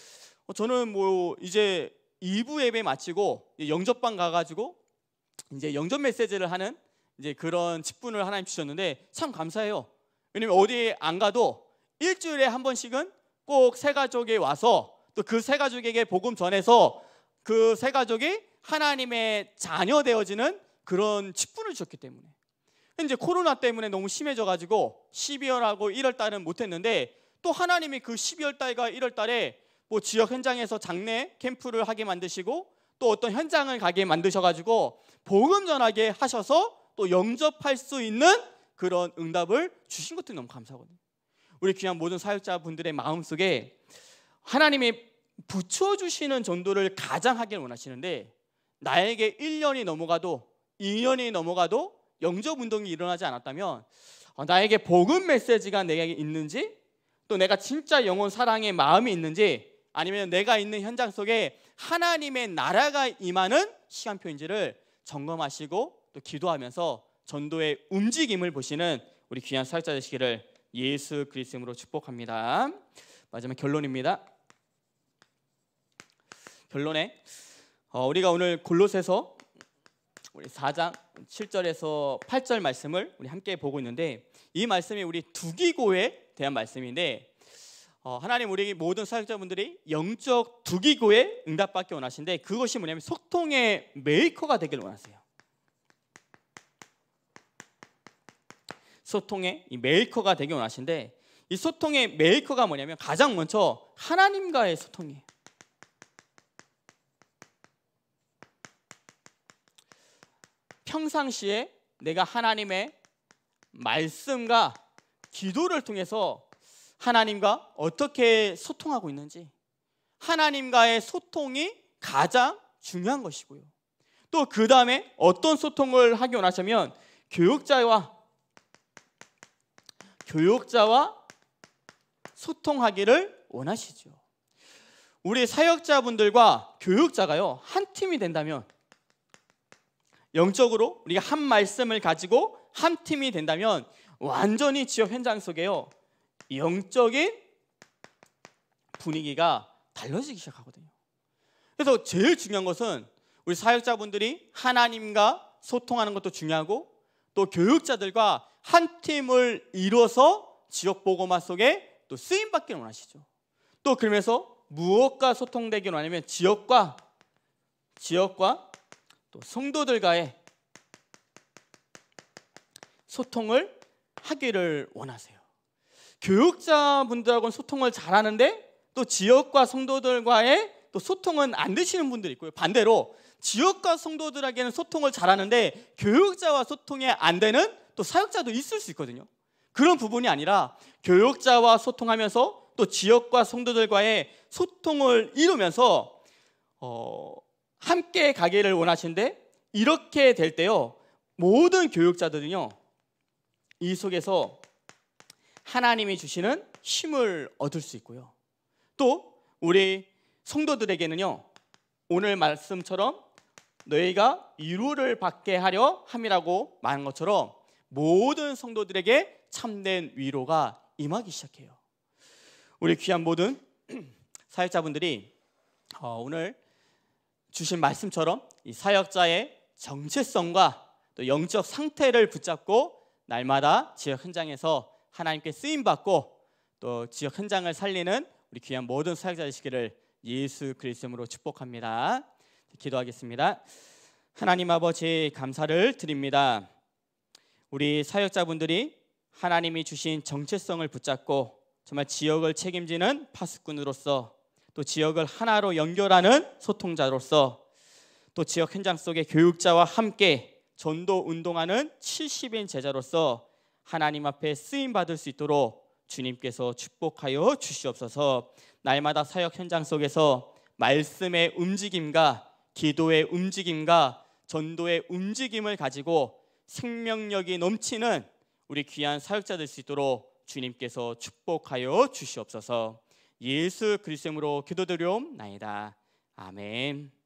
Speaker 1: 어, 저는 뭐 이제 2부 예배 마치고 영접방 가가지고 이제 영접 메시지를 하는 이제 그런 직분을 하나님 주셨는데 참 감사해요. 왜냐면 어디 안 가도 일주일에 한 번씩은 꼭 세 가족에 와서 또그세 가족에게 복음 전해서 그 세 가족이 하나님의 자녀 되어지는 그런 직분을 주셨기 때문에 이제 코로나 때문에 너무 심해져 가지고 12월하고 1월 달은 못 했는데 또 하나님이 그 12월 달과 1월 달에 뭐 지역 현장에서 장례 캠프를 하게 만드시고 또 어떤 현장을 가게 만드셔 가지고 복음 전하게 하셔서 또 영접할 수 있는 그런 응답을 주신 것도 너무 감사하거든요. 우리 귀한 모든 사역자분들의 마음속에 하나님이 붙여 주시는 전도를 가장 하길 원하시는데 나에게 1년이 넘어가도 2년이 넘어가도 영접 운동이 일어나지 않았다면 아, 나에게 복음 메시지가 내게 있는지 또 내가 진짜 영혼 사랑의 마음이 있는지 아니면 내가 있는 현장 속에 하나님의 나라가 임하는 시간표인지를 점검하시고 또 기도하면서 전도의 움직임을 보시는 우리 귀한 사역자 되시기를 예수 그리스도로 축복합니다. 마지막 결론입니다. 결론에 어, 우리가 오늘 골로새서 우리 4장 7절에서 8절 말씀을 우리 함께 보고 있는데 이 말씀이 우리 두기고에 대한 말씀인데 어, 하나님 우리 모든 사역자분들이 영적 두기고에 응답받기 원하신데 그것이 뭐냐면 소통의 메이커가 되길 원하세요. 소통의 이 메이커가 되길 원하신데 이 소통의 메이커가 뭐냐면 가장 먼저 하나님과의 소통이에요. 평상시에 내가 하나님의 말씀과 기도를 통해서 하나님과 어떻게 소통하고 있는지 하나님과의 소통이 가장 중요한 것이고요. 또 그 다음에 어떤 소통을 하기 원하자면 교육자와 교육자와 소통하기를 원하시죠. 우리 사역자분들과 교육자가요 한 팀이 된다면 영적으로 우리가 한 말씀을 가지고 한 팀이 된다면 완전히 지역 현장 속에요. 영적인 분위기가 달라지기 시작하거든요. 그래서 제일 중요한 것은 우리 사역자분들이 하나님과 소통하는 것도 중요하고 또 교육자들과 한 팀을 이뤄서 지역 보고마 속에 또 쓰임 받기를 원하시죠. 또 그러면서 무엇과 소통되기를 원하냐면 지역과 지역과 또 성도들과의 소통을 하기를 원하세요. 교육자분들하고는 소통을 잘하는데 또 지역과 성도들과의 또 소통은 안 되시는 분들이 있고요. 반대로 지역과 성도들에게는 소통을 잘하는데 교육자와 소통이 안 되는 또 사역자도 있을 수 있거든요. 그런 부분이 아니라 교육자와 소통하면서 또 지역과 성도들과의 소통을 이루면서 어, 함께 가기를 원하신데 이렇게 될 때요. 모든 교육자들은요. 이 속에서 하나님이 주시는 힘을 얻을 수 있고요. 또 우리 성도들에게는요. 오늘 말씀처럼 너희가 위로를 받게 하려 함이라고 말한 것처럼 모든 성도들에게 참된 위로가 임하기 시작해요. 우리 귀한 모든 사회자분들이 어, 오늘 주신 말씀처럼 이 사역자의 정체성과 또 영적 상태를 붙잡고 날마다 지역 현장에서 하나님께 쓰임 받고 또 지역 현장을 살리는 우리 귀한 모든 사역자 되시기를 예수 그리스도로 축복합니다. 기도하겠습니다. 하나님 아버지 감사를 드립니다. 우리 사역자분들이 하나님이 주신 정체성을 붙잡고 정말 지역을 책임지는 파수꾼으로서 또 지역을 하나로 연결하는 소통자로서 또 지역 현장 속의 교육자와 함께 전도 운동하는 70인 제자로서 하나님 앞에 쓰임 받을 수 있도록 주님께서 축복하여 주시옵소서. 날마다 사역 현장 속에서 말씀의 움직임과 기도의 움직임과 전도의 움직임을 가지고 생명력이 넘치는 우리 귀한 사역자 될수 있도록 주님께서 축복하여 주시옵소서. 예수 그리스도로 기도드려옵나이다. 아멘.